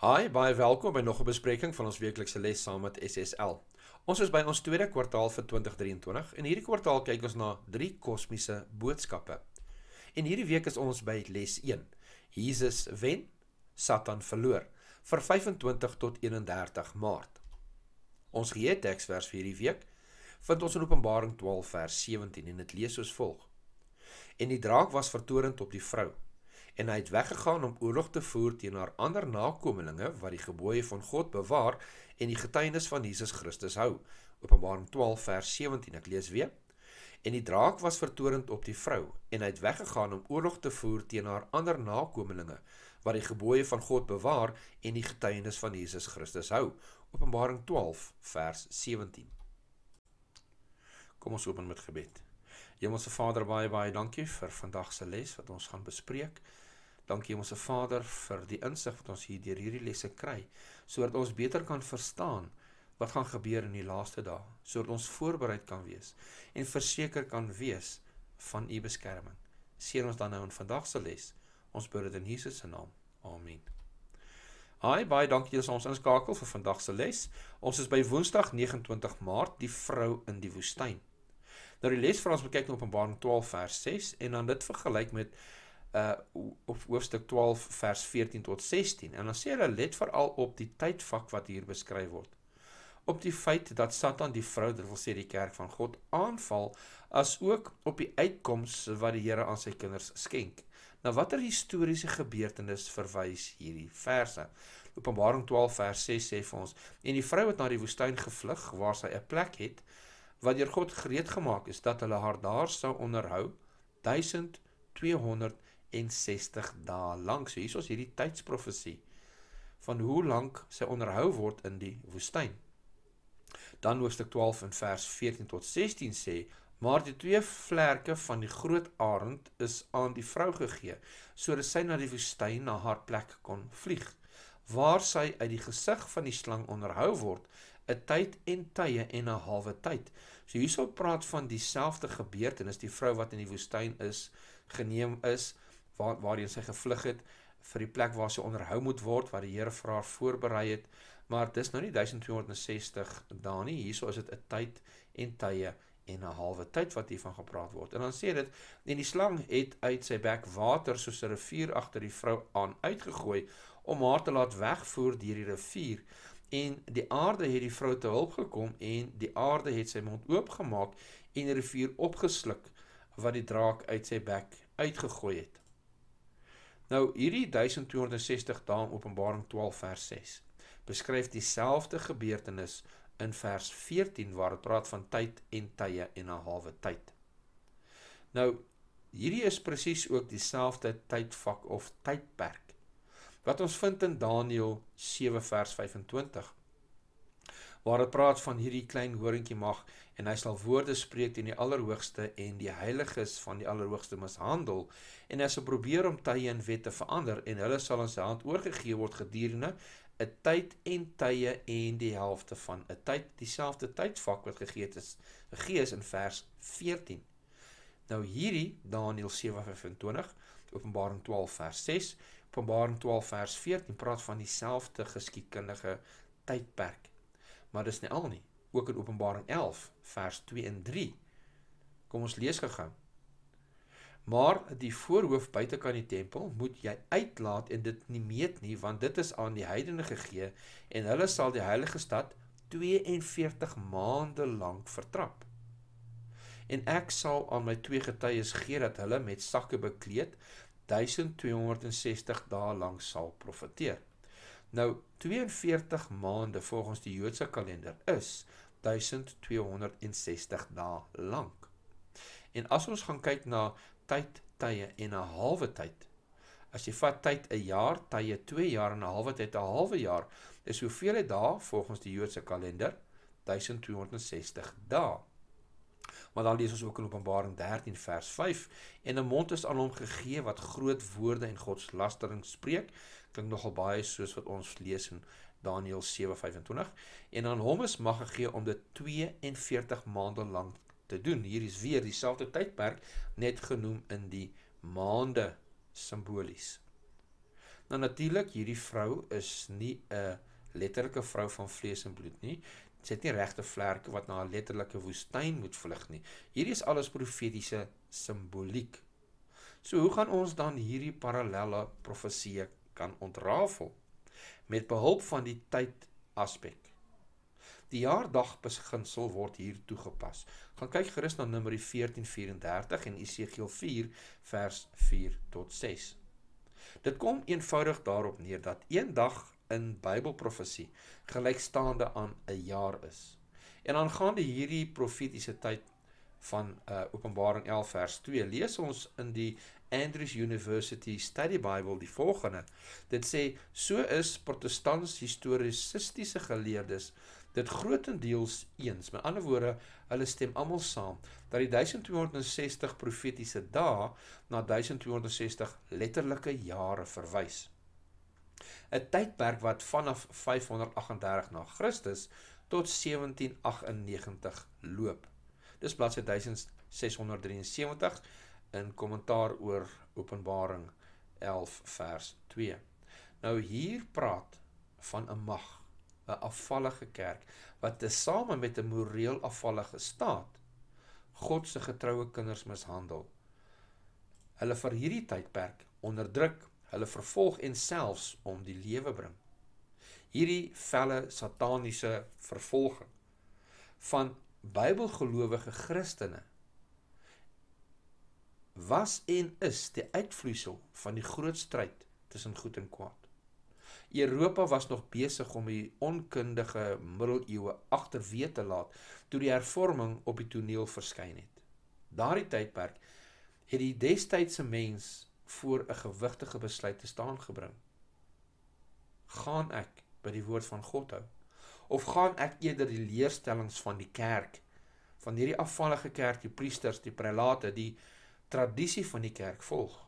Hi, baie welkom by nog 'n bespreking van ons weeklikse les saam met SSL. Ons is by ons tweede kwartaal vir 2023 en hierdie kwartaal kyk ons na drie kosmiese boodskappe. En hierdie week is ons by les 1. Jesus wen, Satan verloor vir 25 tot 31 Maart. Ons gee teksvers vir hierdie week vind ons in Openbaring 12 vers 17 en dit lees soos volg. En die draak was vertorend op die vrou en hy het weggegaan om oorlog te voer teen haar ander nakommelinge wat die gebooie van God bewaar en die getuienis van Jesus Christus hou. Openbaring 12 vers 17 ek lees weer. En die draak was vertorend op die vrou en hy het weggegaan om oorlog te voer teen haar ander nakommelinge wat die gebooie van God bewaar en die getuienis van Jesus Christus hou. Openbaring 12 vers 17. Kom ons open met gebed. Hemelse Vader, baie baie dankie vir vandag se les wat ons gaan bespreek. Dankie ons se Vader vir die insig wat ons hier deur hierdie lesse kry, sodat ons beter kan verstaan wat gaan gebeur in die laaste dae, sodat ons voorbereid kan wees en verseker kan wees van u beskerming. Seën ons dan nou in vandag se les. Ons bid dit in Jesus se naam. Amen. Hi, baie dankie dat ons inskakel vir vandag se les. Ons is by Woensdag 29 Maart, die vrou in die woestyn. Nou die les vra ons om kyk na Openbaring 12 vers 6 en dan dit vergelyk met uh eh, op hoofstuk 12 vers 14 tot 16. En dan sê hulle let veral op die tydvak wat hier beskryf word. Op die feit dat Satan die vrou, dit wil sê die kerk van God, aanval, as ook op die uitkoms wat die Here aan sy kinders skenk. Nou watter historiese gebeurtenis verwys hierdie verse? Openbaring 12 vers 6 sê vir ons: En die vrou het na die woestyn gevlug waar sy 'n plek het wat deur God gereed gemaak is dat hulle haar daar sou onderhou 1000 200 60 dae lank. So hier is ons hierdie tydsprofesie van hoe lank sy onderhou word in die woestyn. Dan hoofstuk 12 in vers 14 tot 16 sê: "Maar die twee vlerke van die groot arend is aan die vrou gegee, sodat sy na die woestyn na haar plek kon vlieg, waar sy uit die gesig van die slang onderhou word." 'n tyd en tye en 'n halwe tyd. So hierso praat van dieselfde gebeurtenis, die vrou wat in die woestyn is geneem is, waar waarheen sy gevlug het vir die plek waar sy onderhou moet word wat die Here vir haar voorberei het maar dis nou nie 1260 daar nie hierso is dit 'n tyd en tye en 'n halwe tyd wat hiervan gepraat word en dan sê dit en die slang het uit sy bek water soos 'n rivier agter die vrou aan uitgegooi om haar te laat wegvoer deur die rivier en die aarde het die vrou te hulp gekom en die aarde het sy mond oopgemaak en die rivier opgesluk wat die draak uit sy bek uitgegooi het Nou hierdie 1260 dae Openbaring 12 vers 6 beskryf dieselfde gebeurtenis in vers 14 waar dit praat van tyd en tye en 'n halwe tyd. Nou hierdie is presies ook dieselfde tydvak of tydperk wat ons vind in Daniël 7 vers 25 waar dit praat van hierdie klein horingkie mag en hy sal woorde spreek teen die Allerhoogste en die heiliges van die Allerhoogste mishandel en hy sal probeer om tye en wette verander en hulle sal aan sy hand oorgegee word gedurende 'n tyd en tye en die helfte van 'n tyd dieselfde tydvak wat gegee is gegee is in vers 14. Nou hierdie Daniël 7:25 Openbaring 12 vers 6 Openbaring 12 vers 14 praat van dieselfde geskiedkundige tydperk maar dis nie al nie. Ook in Openbaring 11 vers 2 en 3. Kom ons lees gegaan. Maar die voorhoof buitekant die tempel moet jy uitlaat en dit nie meet nie want dit is aan die heidene gegee en hulle sal die heilige stad 42 maande lank vertrap. En ek sal aan my twee getuies gee dat hulle met sakke bekleed 1260 dae lank sal profeteer. Nou 42 maande volgens die Joodse kalender is 1260 dae lank. En as ons gaan kyk na tyd, tye en 'n halwe tyd. As jy vat tyd 'n jaar, tye 2 jaar en 'n halwe tyd 'n halwe jaar, is hoeveel dae volgens die Joodse kalender? 1260 dae. Maar dan lees ons ook in Openbaring 13 vers 5 en 'n mond is aan hom gegee wat groot woorde en godslastering spreek. Klink nogal baie soos wat ons lees in Daniël 7:25 en aan hom is mag gegee om dit 42 maande lank te doen. Hier is weer dieselfde tydperk net genoem in die maande simbolies. Nou natuurlik hierdie vrou is nie 'n letterlike vrou van vlees en bloed nie. Sy het nie regte vlerke wat na 'n letterlike woestyn moet vlug nie. Hierdie is alles profetiese simboliek. So hoe gaan ons dan hierdie parallelle profesie kan ontrafel met behulp van die tyd aspek? Die jaardag beginsel word hier toegepas. Gaan kyk gerus na Numeri 14:34 en Esegiel 4 vers 4 tot 6. Dit kom eenvoudig daarop neer dat een dag in Bybelprofesie gelykstaande aan 'n jaar is. En aangaande hierdie profetiese tyd van uh, Openbaring 11 vers 2 lees ons in die Andrews University Study Bible die volgende. Dit sê so is protestants historiesistiese geleerdes dit grotendeels eens. Met ander woorde, hulle stem almal saam dat die 1260 profetiese dae na 1260 letterlike jare verwys. 'n tydperk wat vanaf 538 na Christus tot 1798 loop. Dis bladsy 1673 in kommentaar oor Openbaring 11 vers 2. Nou hier praat van 'n mag, 'n afvallige kerk wat tesame met 'n moreel afvallige staat God se getroue kinders mishandel. Hulle vir hierdie tydperk onderdruk, hulle vervolg en selfs om die lewe bring. Hierdie felle sataniese vervolging van Bybelgelowige Christene was en is die uitvloeisel van die groot stryd tussen goed en kwaad. Europa was nog besig om die onkundige middeleeue agterwe te laat toe die hervorming op die toneel verskyn het. Daardie tydperk het die destydse mens voor 'n gewigtige besluit te staan gebring. Gaan ek by die woord van God hou of gaan ek eerder die leerstellings van die kerk van hierdie afvallige kerk, die priesters, die prelate, die tradisie van die kerk volg?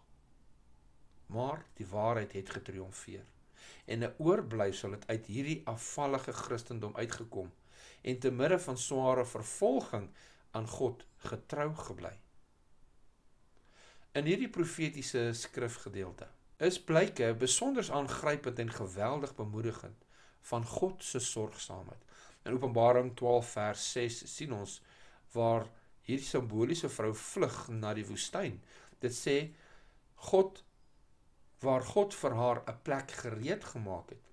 Maar die waarheid het getriomfeer en 'n oorblysel het uit hierdie afvallige Christendom uitgekom en te midde van sware vervolging aan God getrou gebly. In hierdie profetiese skrifgedeelte is blyke besonder aangrypend en geweldig bemoedigend van God se sorgsaamheid. In Openbaring 12 vers 6 sien ons waar hierdie simboliese vrou vlug na die woestyn. Dit sê God waar God vir haar 'n plek gereed gemaak het.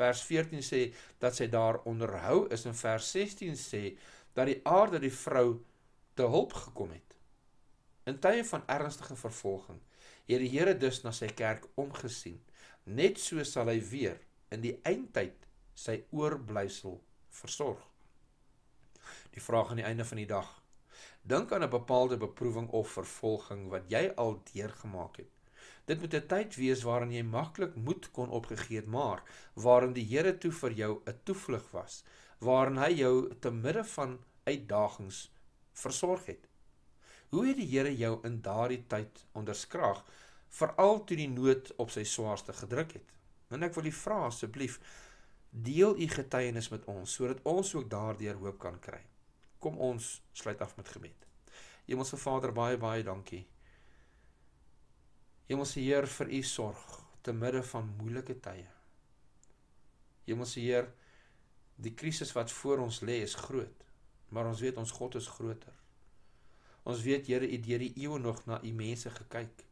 Vers 14 sê dat sy daar onderhou is en vers 16 sê dat die aarde die vrou te hulp gekom het. In tye van ernstige vervolging het die Here dus na sy kerk omgesien. Net so sal hy weer in die eindtyd sy oorblysel versorg. Die vraag aan die einde van die dag. Dink aan 'n bepaalde beproewing of vervolging wat jy al deurgemaak het. Dit moet 'n tyd wees waarin jy maklik moed kon opgegee het, maar waarin die Here toe vir jou 'n toevlug was, waarin hy jou te midde van uitdagings versorg het. Hoe het die Here jou in daardie tyd onderskraag, veral toe die nood op sy swaarste gedruk het? Want ek wil die vra asseblief deel u getuienis met ons sodat ons ook daardeur hoop kan kry. Kom ons sluit af met gebed. Hemelse Vader, baie baie dankie. Hemelse Heer vir u sorg te midde van moeilike tye. Hemelse Heer, die krisis wat voor ons lê is groot, maar ons weet ons God is groter. Ons weet Here het deur die eeue nog na u mense gekyk.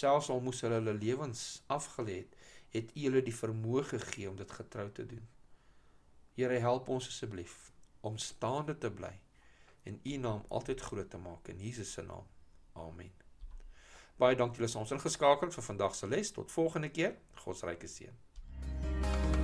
Selfs al moes hulle hulle lewens afgelê het, het u hulle die vermoë gegee om dit getrou te doen. Here help ons asseblief om staande te bly en u naam altyd groot te maak in Jesus se naam. Amen. Baie dankie vir ons ingeskakeling vir vandag se les. Tot volgende keer. God se ryke seën. Thank you